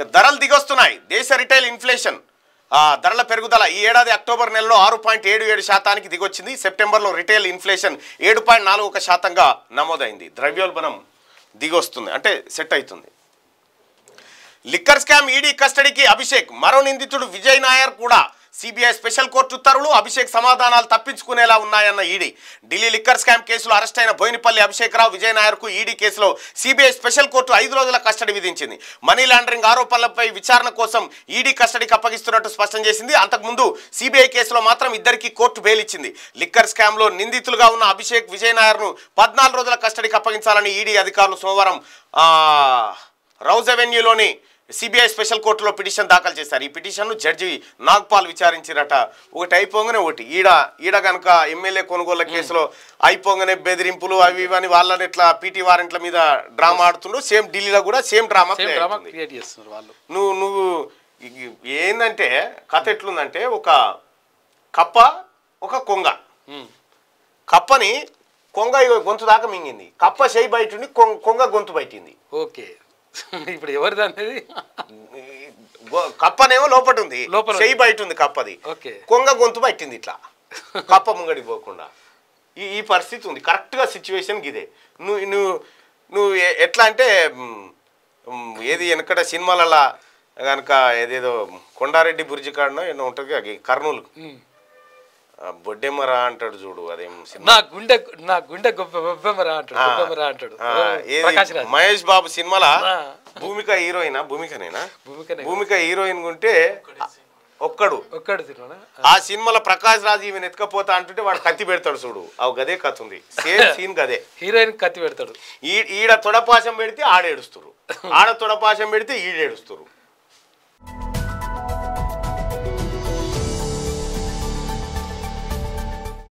ఇక ధరలు దిగొస్తున్నాయి దేశ రిటైల్ ఇన్ఫ్లేషన్ ధరల పెరుగుదల ఈ ఏడాది అక్టోబర్ నెలలో ఆరు పాయింట్ ఏడు ఏడు శాతానికి దిగొచ్చింది సెప్టెంబర్లో రిటైల్ ఇన్ఫ్లేషన్ ఏడు పాయింట్ నాలుగు ఒక శాతంగా నమోదైంది ద్రవ్యోల్బణం దిగొస్తుంది అంటే సెట్ అవుతుంది లిక్కర్ స్కామ్ ఈడీ కస్టడీకి అభిషేక్ మరో నిందితుడు విజయ్ నాయర్ కూడా సిబిఐ స్పెషల్ కోర్టు ఉత్తర్వులు అభిషేక్ సమాధానాలు తప్పించుకునేలా ఉన్నాయన్న ఈడీ ఢిల్లీ లిక్కర్ స్కామ్ కేసులో అరెస్ట్ అయిన బోయినపల్లి రావు విజయ్ నాయర్కు ఈడీ కేసులో సిబిఐ స్పెషల్ కోర్టు ఐదు రోజుల కస్టడీ విధించింది మనీ లాండరింగ్ ఆరోపణలపై విచారణ కోసం ఈడీ కస్టడీకి అప్పగిస్తున్నట్టు స్పష్టం చేసింది అంతకుముందు సిబిఐ కేసులో మాత్రం ఇద్దరికి కోర్టు బెయిల్ ఇచ్చింది లిక్కర్ స్కామ్లో నిందితులుగా ఉన్న అభిషేక్ విజయ్ నాయర్ను పద్నాలుగు రోజుల కస్టడీకి అప్పగించాలని ఈడీ అధికారులు సోమవారం రౌజ్ అవెన్యూలోని సిబిఐ స్పెషల్ కోర్టులో పిటిషన్ దాఖలు చేశారు ఈ పిటిషన్ను జడ్జి నాగ్పాల్ విచారించారట ఒకటి అయిపోగానే ఒకటి ఈడ ఈడ కనుక ఎమ్మెల్యే కొనుగోళ్ల కేసులో అయిపోగానే బెదిరింపులు అవి ఇవని వాళ్ళని ఇట్లా పీటీ వారెంట్ల మీద డ్రామా ఆడుతుండ్రు సేమ్ ఢిల్లీలో కూడా సేమ్ డ్రామా నువ్వు నువ్వు ఏంటంటే కథ ఎట్లుందంటే ఒక కప్ప ఒక కొంగ కప్పని కొంగ గొంతు దాకా మింగింది కప్ప చేయి బయట కొంగ గొంతు బయటింది ఓకే ఇప్పుడు ఎవరిది అనేది కప్పనేమో లోపట ఉంది లోపల చెయ్యి బయట ఉంది కప్పది కొంగ గొంతు పట్టింది ఇట్లా కప్ప ముంగడి పోకుండా ఈ ఈ పరిస్థితి ఉంది కరెక్ట్గా సిచ్యువేషన్కి ఇదే నువ్వు నువ్వు నువ్వు ఎట్లా అంటే ఏది వెనకట సినిమాలలా కనుక ఏదేదో కొండారెడ్డి బుర్జి కాడనో ఏదో ఉంటుంది కర్నూలు బొడ్డెమ్మరా అంటాడు చూడు అదేం నా గుండె నా గుండె గొబ్బెమ్మరా అంటాడు అంటాడు మహేష్ బాబు సినిమాల భూమిక హీరోయిన్ భూమికనేనా భూమిక హీరోయిన్ ఉంటే ఒక్కడు ఒక్కడు ఆ సినిమాలో ప్రకాశ్ రాజ్ ఈమెను ఎత్తుకపోతా అంటుంటే వాడు కత్తి పెడతాడు చూడు ఆ గదే కథ ఉంది సేమ్ సీన్ గదే హీరోయిన్ కత్తి పెడతాడు ఈడ తొడపాశం పెడితే ఆడేడుస్తారు ఆడ తొడపాశం పెడితే ఈడేడుస్తారు